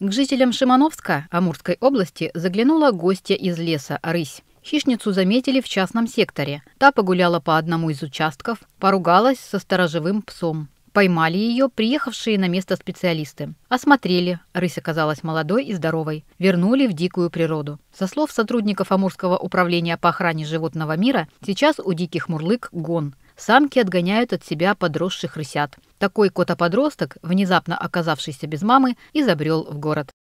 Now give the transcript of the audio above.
К жителям Шимановска, Амурской области, заглянула гостья из леса «Рысь». Хищницу заметили в частном секторе. Та погуляла по одному из участков, поругалась со сторожевым псом. Поймали ее приехавшие на место специалисты. Осмотрели. Рысь оказалась молодой и здоровой. Вернули в дикую природу. Со слов сотрудников Амурского управления по охране животного мира, сейчас у диких мурлык гон. Самки отгоняют от себя подросших рысят. Такой кота-подросток, внезапно оказавшийся без мамы, изобрел в город.